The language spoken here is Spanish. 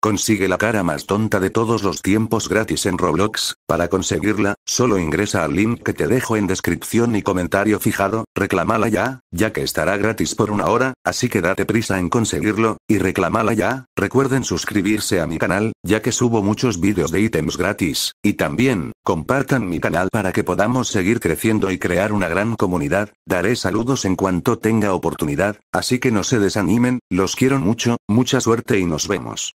Consigue la cara más tonta de todos los tiempos gratis en Roblox, para conseguirla, solo ingresa al link que te dejo en descripción y comentario fijado, reclamala ya, ya que estará gratis por una hora, así que date prisa en conseguirlo, y reclamala ya, recuerden suscribirse a mi canal, ya que subo muchos vídeos de ítems gratis, y también, compartan mi canal para que podamos seguir creciendo y crear una gran comunidad, daré saludos en cuanto tenga oportunidad, así que no se desanimen, los quiero mucho, mucha suerte y nos vemos.